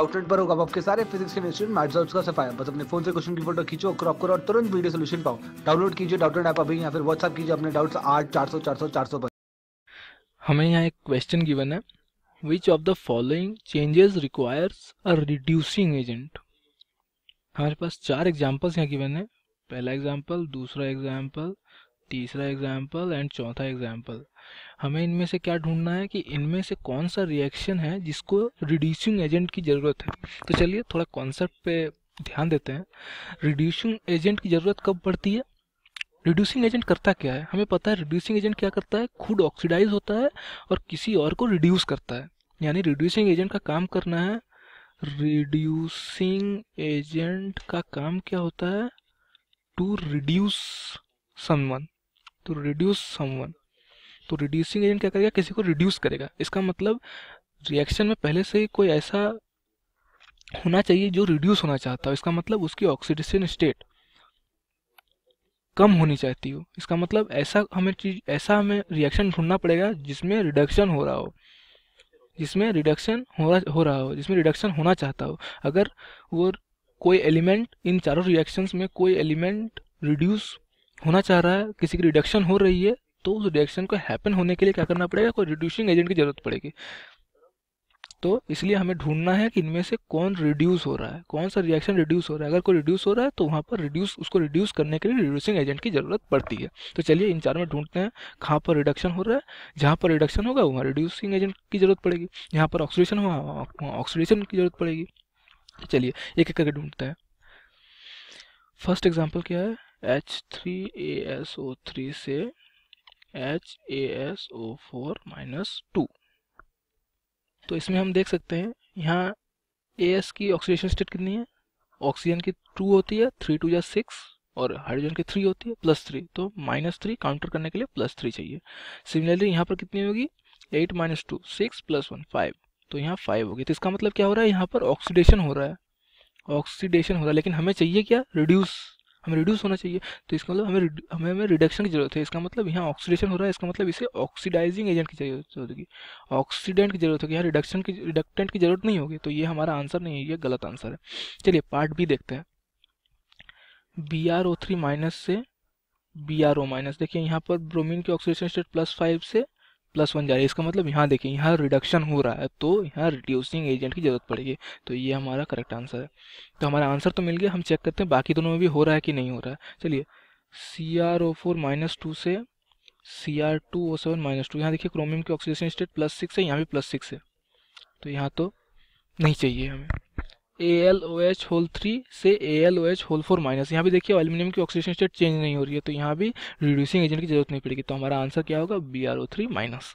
outlet पर होगा आपके सारे फिजिक्स केमिस्ट्री मैथ्स और उसका सफाया बस अपने फोन से क्वेश्चन की फोटो खींचो क्रॉप करो और तुरंत वीडियो सोल्यूशन पाओ डाउनलोड कीजिए डाउटलेट ऐप अभी या फिर व्हाट्सअप कीजिए अपने डाउट्स आठ चार सौ चार सौ चार सौ पर हमें यहाँ एक क्वेश्चन गिवन है which of the following changes requires a reducing agent हमारे पास चार एग्जाम्पल्स यहाँ गिवन है पहला एग्जाम्पल दूसरा एग्जाम्पल तीसरा एग्जाम्पल एंड चौथा एग्जाम्पल हमें इनमें से क्या ढूंढना है कि इनमें से कौन सा रिएक्शन है जिसको रिड्यूसिंग एजेंट की ज़रूरत है तो चलिए थोड़ा कॉन्सेप्ट पे ध्यान देते हैं रिड्यूसिंग एजेंट की ज़रूरत कब पड़ती है रिड्यूसिंग एजेंट करता क्या है हमें पता है रिड्यूसिंग एजेंट क्या करता है खुद ऑक्सीडाइज होता है और किसी और को रिड्यूस करता है यानी रिड्यूसिंग एजेंट का काम करना है रिड्यूसिंग एजेंट का काम क्या होता है to reduce someone to reduce someone तो रिड्यूसिंग एजेंट क्या करेगा किसी को रिड्यूस करेगा इसका मतलब रिएक्शन में पहले से कोई ऐसा होना चाहिए जो रिड्यूस होना चाहता हो इसका मतलब उसकी ऑक्सीडेशन स्टेट कम होनी चाहती हो इसका मतलब ऐसा हमें चीज ऐसा हमें रिएक्शन ढूंढना पड़ेगा जिसमें रिडक्शन हो रहा हो जिसमें रिडक्शन हो रहा हो रहा हो जिसमें रिडक्शन होना चाहता हो अगर वो कोई एलिमेंट इन चारों रिएक्शंस में कोई एलिमेंट रिड्यूस होना चाह रहा है किसी की रिडक्शन हो रही है तो उस रिडक्शन को हैपन होने के लिए क्या करना पड़ेगा कोई रिड्यूसिंग एजेंट की ज़रूरत पड़ेगी तो इसलिए हमें ढूंढना है कि इनमें से कौन रिड्यूस हो रहा है कौन सा रिएक्शन रिड्यूस हो रहा है अगर कोई रिड्यूस हो रहा है तो वहाँ पर रिड्यूस उसको रिड्यूस करने के लिए रिड्यूसिंग एजेंट की ज़रूरत पड़ती है तो चलिए इन चार में ढूंढते हैं कहाँ पर रिडक्शन हो रहा है जहाँ पर रिडक्शन होगा वहाँ रिड्यूसिंग एजेंट की ज़रूरत पड़ेगी जहाँ पर ऑक्सीडेशन होगा वहाँ ऑक्सीडेशन की ज़रूरत पड़ेगी तो चलिए एक एक करके ढूंढते हैं फर्स्ट एग्जाम्पल क्या है H three A S O three से H A S O four minus two तो इसमें हम देख सकते हैं यहाँ ए एस की ऑक्सीडेशन स्टेट कितनी है ऑक्सीजन की टू होती है थ्री टू या सिक्स और हाइड्रोजन की थ्री होती है प्लस थ्री तो माइनस थ्री काउंटर करने के लिए प्लस थ्री चाहिए सिमिलरली यहाँ पर कितनी होगी eight minus two six plus one five तो यहाँ फाइव होगी तो इसका मतलब क्या हो रहा है यहाँ पर ऑक्सीडेशन हो रहा है ऑक्सीडेशन हो रहा है लेकिन हमें चाहिए क्या रिड्यूस हमें रिड्यूस होना चाहिए तो इसका मतलब हमें हमें हमें रिडक्शन की जरूरत है इसका मतलब यहाँ ऑक्सीडेशन हो रहा है इसका मतलब इसे ऑक्सीडाइजिंग एजेंट की जरूरत होगी ऑक्सीडेंट की जरूरत होगी यहाँ रिडक्शन की रिडक्टेंट की जरूरत नहीं होगी तो ये हमारा आंसर नहीं है ये गलत आंसर है चलिए पार्ट बी देखते हैं B R O three minus से बी आर ओ माइनस देखिए यहाँ पर ब्रोमिन की ऑक्सीडेशन स्टेट प्लस फाइव से प्लस वन जा रही है इसका मतलब यहाँ देखिए यहाँ रिडक्शन हो रहा है तो यहाँ रिड्यूसिंग एजेंट की ज़रूरत पड़ेगी तो ये हमारा करेक्ट आंसर है तो हमारा आंसर तो मिल गया हम चेक करते हैं बाकी दोनों में भी हो रहा है कि नहीं हो रहा है चलिए C R O four minus two से C R two O seven minus two यहाँ देखिए क्रोमियम की ऑक्सीडेशन स्टेट प्लस सिक्स है यहाँ भी प्लस सिक्स है तो यहाँ तो नहीं चाहिए हमें A L O H whole three से A L O H whole four minus यहाँ भी देखिए एल्यूमिनियम की ऑक्सीडेशन स्टेट चेंज नहीं हो रही है तो यहाँ भी रिड्यूसिंग एजेंट की जरूरत नहीं पड़ेगी तो हमारा आंसर क्या होगा B R O three minus